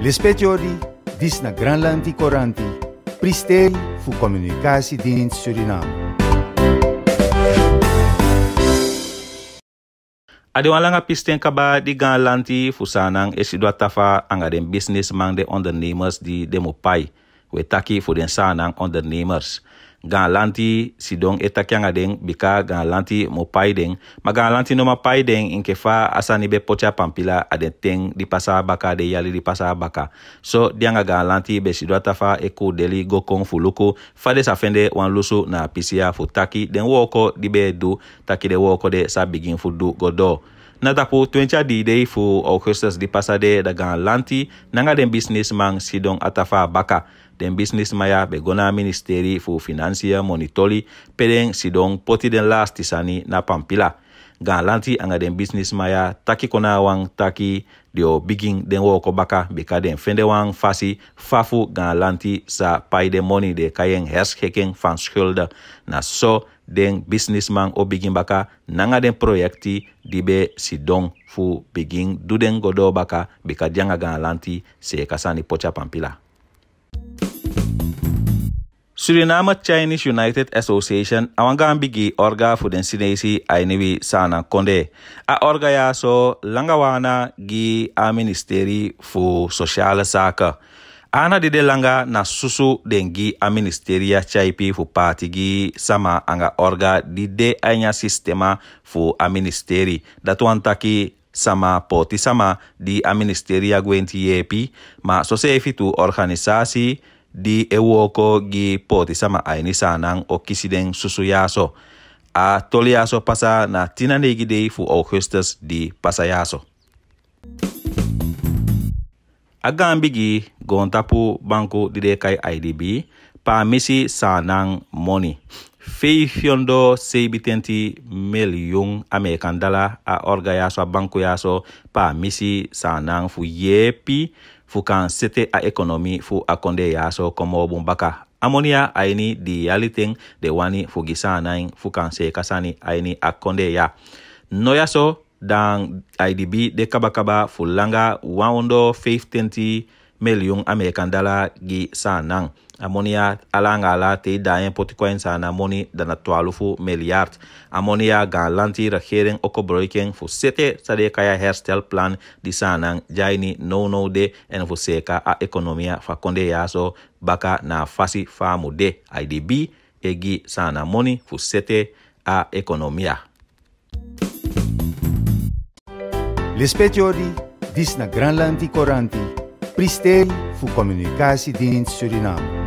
Lispetjori, Disna Granlanti Koranti, Pristei fu Communicatiedienst Suriname. Adi wan langa pisten kaba di gan lanti fusanang esi dua tafa anga den businessman de ondernemers di demopai. We taki fu den sanang ondernemers. gan lanti si don e takianga den bika gan lanti mo pai den ma gan lanti no ma pai den en ke fa asani be poti pampila a den ten di pasa a baka de yali di pasa a baka so dianga gan lanti be si do a e ko deli go kon fu loko fa de safende wan loso na a fu taki den woko di be e taki de woko de sa bigin fu do go do Nada po 20 di dei fu Augustus di pasade daga lanti nanga den businessman Sidon Atafa Baka. Den businessman ya begona ministeri fu finansia monitoli peden Sidon poti den lasti sani na Pampila. gan lanti anga den bisnis maya taki kona wan taki dio bigin den woko baka beka den fende wan fasi fafu gan lanti sa pay de money de kayen hersheken van schulden na so den businessman o bigin baka nanga den projekti di be si don fu bigin duden godo baka beka dianga gan lanti se kasani pocha pampila Suriname Chinese United Association awangan bigi orga fuden sinesi ainiwi sana konde. A orga ya so langawana gi a ministeri fu sociale saka. Ana dide langa na susu dengi gi a pi ya chaipi fu pati gi sama anga orga dide anya sistema fu a ministeri. Datu antaki sama poti sama di a ministeria ya gwenti yepi ma so tu organisasi di ewoko gi poti sama ni sanang o kisiden susuyaso a toliyaso pasa na tinanegi dei fu augustus di pasayaso Agambi gi gontapu banku dide kai idb pa misi sanang money. feifion do seibitenti mel yung amerikan dala a orga yaso a banku yaso pa misi san nan fu yepi fu kan sete a ekonomi fu a konde yaso komo bun baka amoniya a yeni di yali ten de wani fu gi san nan fu kan se kasani a yeni a konde ya no yaso dan a yedi bi de kabakaba fu langa wan wondo feif tenti million American dollar gi sanang. Ammonia alanga la te dayen konsequenza na moni dan 12 miljard. Amonia gaan land die regering ook gebruiken voor zitten sade kaya herstelplan die sanang jaini no no de en voor seka a economia fa konde ya baka na fasi famu de IDB egi sana moni voor zitten a economia. Rispetto di disna granlanti Coranti Pristijn Fu communicatie Communicatiedienst Suriname.